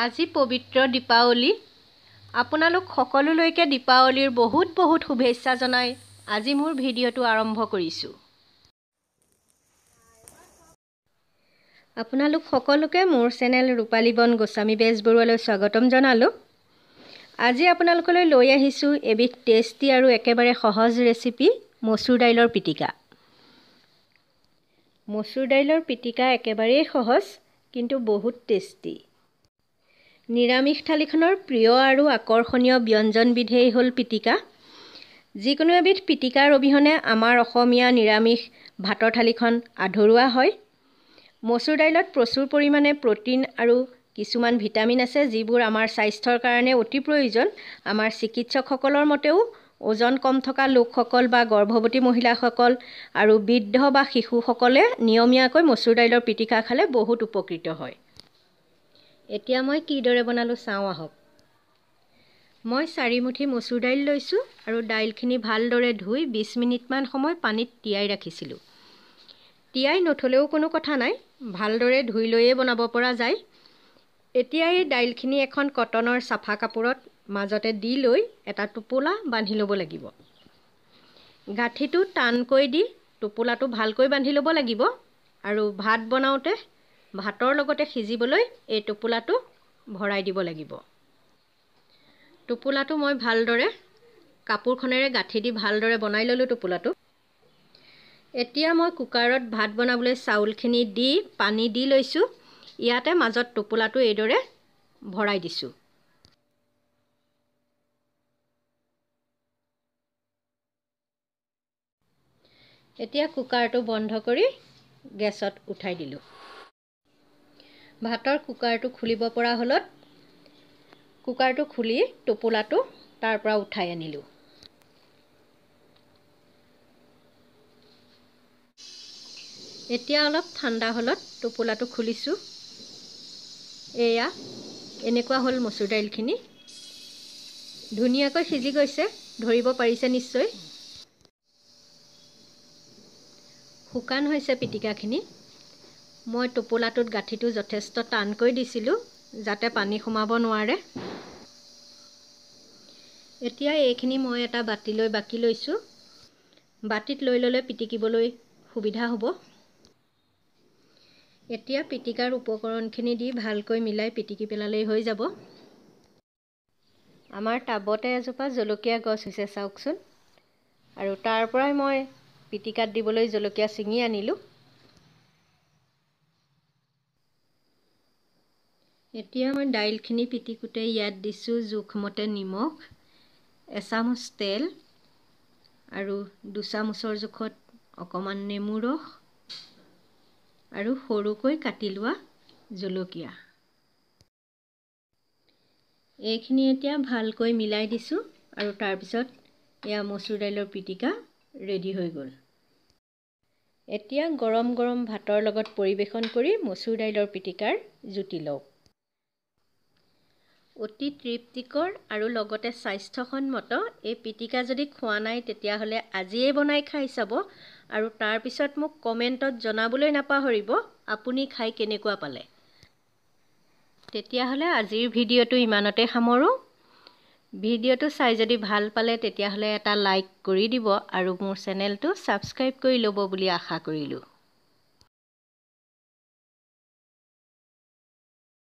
আজি পবিত্ৰ দীপাৱলী আপোনালোক সকলোলৈকে দীপাৱলীৰ বহুত বহুত শুভেচ্ছা জনাই আজি মোৰ ভিডিঅ'টো আৰম্ভ কৰিছোঁ আপোনালোক সকলোকে মোৰ চেনেল ৰূপালী বন গোস্বামী বেজবৰুৱালৈ স্বাগতম জনালোঁ আজি আপোনালোকলৈ লৈ আহিছোঁ এবিধ টেষ্টি আৰু একেবাৰে সহজ ৰেচিপি মচুৰ দাইলৰ পিটিকা মচুৰ দাইলৰ পিটিকা একেবাৰেই সহজ কিন্তু বহুত টেষ্টি নিৰামিষ থালিখনৰ প্ৰিয় আৰু আকৰ্ষণীয় ব্যঞ্জনবিধেই হ'ল পিটিকা যিকোনো এবিধ পিটিকাৰ অবিহনে আমাৰ অসমীয়া নিৰামিষ ভাতৰ থালিখন আধৰুৱা হয় মচুৰ দাইলত প্ৰচুৰ পৰিমাণে প্ৰটিন আৰু কিছুমান ভিটামিন আছে যিবোৰ আমাৰ স্বাস্থ্যৰ কাৰণে অতি প্ৰয়োজন আমাৰ চিকিৎসকসকলৰ মতেও ওজন কম থকা লোকসকল বা গৰ্ভৱতী মহিলাসকল আৰু বৃদ্ধ বা শিশুসকলে নিয়মীয়াকৈ মচুৰ দাইলৰ পিটিকা খালে বহুত উপকৃত হয় এতিয়া মই কিদৰে বনালোঁ চাওঁ আহক মই চাৰিমুঠি মচুৰ দাইল লৈছোঁ আৰু দাইলখিনি ভালদৰে ধুই বিছ মিনিটমান সময় পানীত তিয়াই ৰাখিছিলোঁ তিয়াই নথলেও কোনো কথা নাই ভালদৰে ধুই লৈয়ে বনাব পৰা যায় এতিয়া এই দাইলখিনি এখন কটনৰ চাফা কাপোৰত মাজতে দি লৈ এটা টোপোলা বান্ধি ল'ব লাগিব গাঁঠিটো টানকৈ দি টোপোলাটো ভালকৈ বান্ধি ল'ব লাগিব আৰু ভাত বনাওঁতে ভাতৰ লগতে সিজিবলৈ এই টোপোলাটো ভৰাই দিব লাগিব টোপোলাটো মই ভালদৰে কাপোৰখনেৰে গাঁঠি দি ভালদৰে বনাই ল'লোঁ টোপোলাটো এতিয়া মই কুকাৰত ভাত বনাবলৈ চাউলখিনি দি পানী দি লৈছোঁ ইয়াতে মাজত টোপোলাটো এইদৰে ভৰাই দিছোঁ এতিয়া কুকাৰটো বন্ধ কৰি গেছত উঠাই দিলোঁ ভাতৰ কুকাৰটো খুলিব পৰা হ'লত কুকাৰটো খুলি টোপোলাটো তাৰ পৰা উঠাই আনিলোঁ এতিয়া অলপ ঠাণ্ডা হ'লত টোপোলাটো খুলিছোঁ এয়া এনেকুৱা হ'ল মচুৰ দাইলখিনি ধুনীয়াকৈ সিজি গৈছে ধৰিব পাৰিছে নিশ্চয় শুকান হৈছে পিটিকাখিনি মই টোপোলাটোত গাঁঠিটো যথেষ্ট টানকৈ দিছিলোঁ যাতে পানী সোমাব নোৱাৰে এতিয়া এইখিনি মই এটা বাতিলৈ বাকি লৈছোঁ বাতিত লৈ ল'লে পিটিকিবলৈ সুবিধা হ'ব এতিয়া পিটিকাৰ উপকৰণখিনি দি ভালকৈ মিলাই পিটিকি পেলালেই হৈ যাব আমাৰ টাবতে এজোপা জলকীয়া গছ হৈছে চাওকচোন আৰু তাৰ পৰাই মই পিটিকাত দিবলৈ জলকীয়া ছিঙি আনিলোঁ এতিয়া আমাৰ দাইলখিনি পিটিকোতে ইয়াত দিছোঁ জোখমতে নিমখ এচামুচ তেল আৰু দুচামুচৰ জোখত অকণমান নেমু ৰস আৰু সৰুকৈ কাটি লোৱা জলকীয়া এইখিনি এতিয়া ভালকৈ মিলাই দিছোঁ আৰু তাৰপিছত এয়া মচুৰ দাইলৰ পিটিকা ৰেডি হৈ গ'ল এতিয়া গৰম গৰম ভাতৰ লগত পৰিৱেশন কৰি মচুৰ দাইলৰ পিটিকাৰ জুতি লওক অতি তৃপ্তিকৰ আৰু লগতে স্বাস্থ্যসন্মত এই পিটিকা যদি খোৱা নাই তেতিয়াহ'লে আজিয়েই বনাই খাই চাব আৰু তাৰপিছত মোক কমেণ্টত জনাবলৈ নাপাহৰিব আপুনি খাই কেনেকুৱা পালে তেতিয়াহ'লে আজিৰ ভিডিঅ'টো ইমানতে সামৰোঁ ভিডিঅ'টো চাই যদি ভাল পালে তেতিয়াহ'লে এটা লাইক কৰি দিব আৰু মোৰ চেনেলটো ছাবস্ক্ৰাইব কৰি ল'ব বুলি আশা কৰিলোঁ